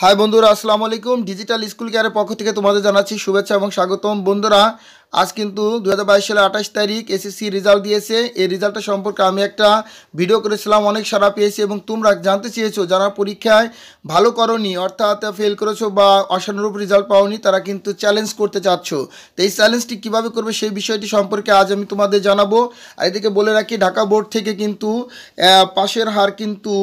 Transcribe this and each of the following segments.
high বন্ধুরা আসসালামু আলাইকুম ডিজিটাল স্কুল কেয়ারের পক্ষ থেকে তোমাদের জানাচ্ছি শুভেচ্ছা এবং স্বাগতম বন্ধুরা আজ কিন্তু দু সালে আঠাশ তারিখ এসএসসি রেজাল্ট দিয়েছে এই রেজাল্টটা সম্পর্কে আমি একটা ভিডিও করেছিলাম অনেক সারা পেয়েছি এবং তোমরা জানতে চেয়েছো যারা পরীক্ষায় ভালো করনি অর্থাৎ ফেল করেছো বা অসানুরূপ রেজাল্ট পাওনি তারা কিন্তু চ্যালেঞ্জ করতে চাচ্ছ তো এই চ্যালেঞ্জটি কীভাবে করবে সেই বিষয়টি সম্পর্কে আজ আমি তোমাদের জানাবো আর এদিকে বলে রাখি ঢাকা বোর্ড থেকে কিন্তু পাশের হার কিন্তু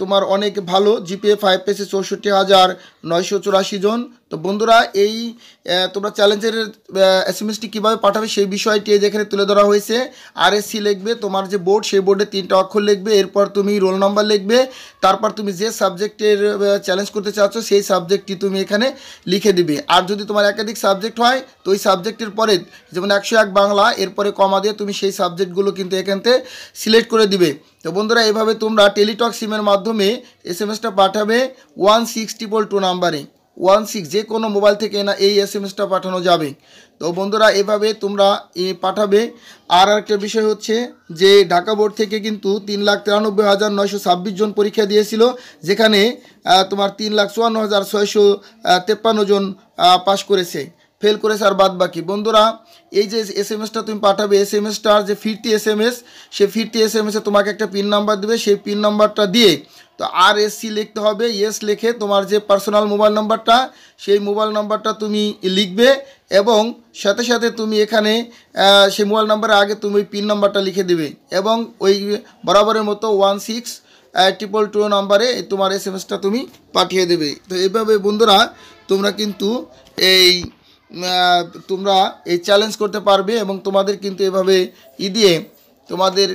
তোমার অনেক ভালো জিপিএ ফাইভ পেসে চৌষট্টি হাজার নয়শো চুরাশি জন তো বন্ধুরা এই তোমরা চ্যালেঞ্জের এস এম এসটি কীভাবে পাঠাবে সেই বিষয়টি যেখানে তুলে ধরা হয়েছে আর এস সি লিখবে তোমার যে বোর্ড সেই বোর্ডে তিনটা অক্ষর লিখবে এরপর তুমি রোল নাম্বার লিখবে তারপর তুমি যে সাবজেক্টের চ্যালেঞ্জ করতে চাচ্ছ সেই সাবজেক্টটি তুমি এখানে লিখে দিবে আর যদি তোমার একাধিক সাবজেক্ট হয় তো ওই সাবজেক্টের পরে যেমন একশো এক বাংলা এরপরে কমা দিয়ে তুমি সেই সাবজেক্টগুলো কিন্তু এখানতে সিলেক্ট করে দিবে তো বন্ধুরা এভাবে তোমরা টেলিটক সিমের মাধ্যমে এস এম এসটা পাঠাবে ওয়ান সিক্সটি টোল টু নাম্বারে ওয়ান সিক্স যে কোনো মোবাইল থেকে না এই এস এম এসটা পাঠানো যাবে তো বন্ধুরা এভাবে তোমরা এ পাঠাবে আর একটা বিষয় হচ্ছে যে ঢাকা বোর্ড থেকে কিন্তু তিন লাখ তিরানব্বই হাজার নয়শো ছাব্বিশ জন পরীক্ষা দিয়েছিল যেখানে তোমার তিন লাখ চুয়ান্ন হাজার ছয়শো তেপ্পান্ন জন পাশ করেছে ফেল করেছে আর বাদ বাকি বন্ধুরা এই যে এস এম এসটা তুমি পাঠাবে এস এম এসটার যে ফিরতি এস এম এস সে ফিরতি এস এম এসে তোমাকে একটা পিন নাম্বার দেবে সেই পিন নাম্বারটা দিয়ে তো আর এসসি লিখতে হবে এস লিখে তোমার যে পার্সোনাল মোবাইল নাম্বারটা সেই মোবাইল নাম্বারটা তুমি লিখবে এবং সাথে সাথে তুমি এখানে সেই মোবাইল নাম্বারে আগে তুমি পিন নাম্বারটা লিখে দেবে এবং ওই বরাবরের মতো ওয়ান সিক্স ট্রিপল টু নাম্বারে তোমার এস এম এসটা তুমি পাঠিয়ে দেবে তো এইভাবে বন্ধুরা তোমরা কিন্তু এই তোমরা এই চ্যালেঞ্জ করতে পারবে এবং তোমাদের কিন্তু এভাবে ই দিয়ে তোমাদের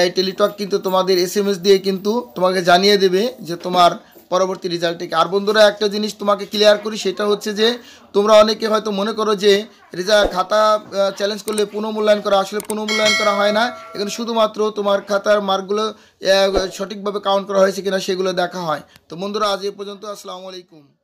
এই টেলিটক কিন্তু তোমাদের এস এম দিয়ে কিন্তু তোমাকে জানিয়ে দেবে যে তোমার পরবর্তী রেজাল্ট থেকে আর বন্ধুরা একটা জিনিস তোমাকে ক্লিয়ার করি সেটা হচ্ছে যে তোমরা অনেকে হয়তো মনে করো যে রেজাল্ট খাতা চ্যালেঞ্জ করলে পুনঃমূল্যায়ন করা আসলে পুনঃমূল্যায়ন করা হয় না এখানে শুধুমাত্র তোমার খাতার মার্কগুলো সঠিকভাবে কাউন্ট করা হয়েছে কিনা সেগুলো দেখা হয় তো বন্ধুরা আজ এ পর্যন্ত আসসালামু আলাইকুম